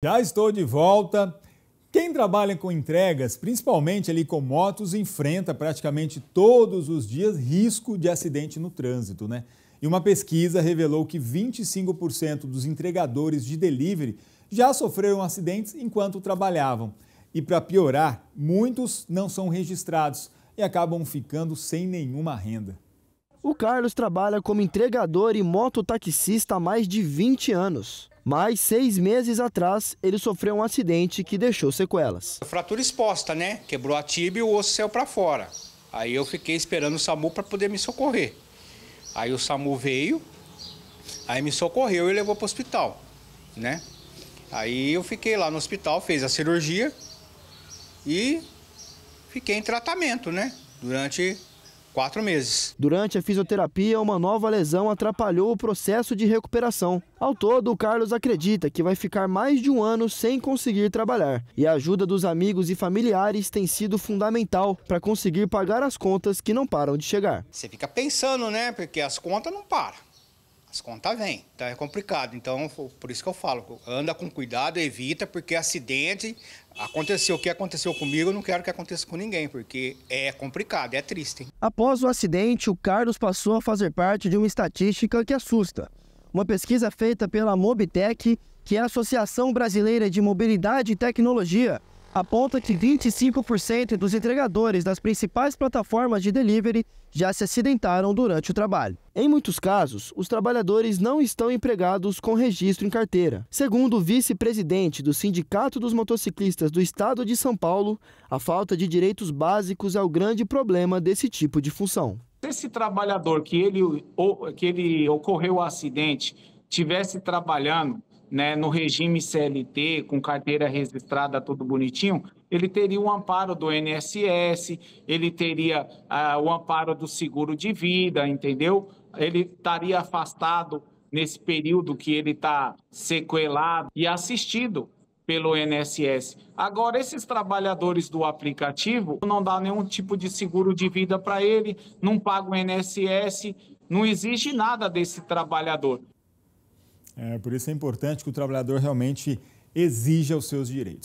Já estou de volta. Quem trabalha com entregas, principalmente ali com motos, enfrenta praticamente todos os dias risco de acidente no trânsito, né? E uma pesquisa revelou que 25% dos entregadores de delivery já sofreram acidentes enquanto trabalhavam. E para piorar, muitos não são registrados e acabam ficando sem nenhuma renda. O Carlos trabalha como entregador e mototaxista há mais de 20 anos. Mas seis meses atrás, ele sofreu um acidente que deixou sequelas. Fratura exposta, né? Quebrou a tibia e o osso saiu para fora. Aí eu fiquei esperando o SAMU para poder me socorrer. Aí o SAMU veio, aí me socorreu e levou para o hospital, né? Aí eu fiquei lá no hospital, fez a cirurgia e fiquei em tratamento, né? Durante quatro meses. Durante a fisioterapia, uma nova lesão atrapalhou o processo de recuperação. Ao todo, o Carlos acredita que vai ficar mais de um ano sem conseguir trabalhar. E a ajuda dos amigos e familiares tem sido fundamental para conseguir pagar as contas que não param de chegar. Você fica pensando, né? Porque as contas não param as contas vêm. Então é complicado. Então, por isso que eu falo, anda com cuidado, evita, porque acidente aconteceu o que aconteceu comigo, eu não quero que aconteça com ninguém, porque é complicado, é triste. Hein? Após o acidente, o Carlos passou a fazer parte de uma estatística que assusta. Uma pesquisa feita pela Mobitec, que é a Associação Brasileira de Mobilidade e Tecnologia, aponta que 25% dos entregadores das principais plataformas de delivery já se acidentaram durante o trabalho. Em muitos casos, os trabalhadores não estão empregados com registro em carteira. Segundo o vice-presidente do Sindicato dos Motociclistas do Estado de São Paulo, a falta de direitos básicos é o grande problema desse tipo de função. Se esse trabalhador que ele, que ele ocorreu o acidente tivesse trabalhando né, no regime CLT, com carteira registrada, tudo bonitinho, ele teria o amparo do NSS, ele teria uh, o amparo do seguro de vida, entendeu? Ele estaria afastado nesse período que ele está sequelado e assistido pelo NSS. Agora, esses trabalhadores do aplicativo não dá nenhum tipo de seguro de vida para ele, não paga o NSS, não exige nada desse trabalhador. É, por isso é importante que o trabalhador realmente exija os seus direitos.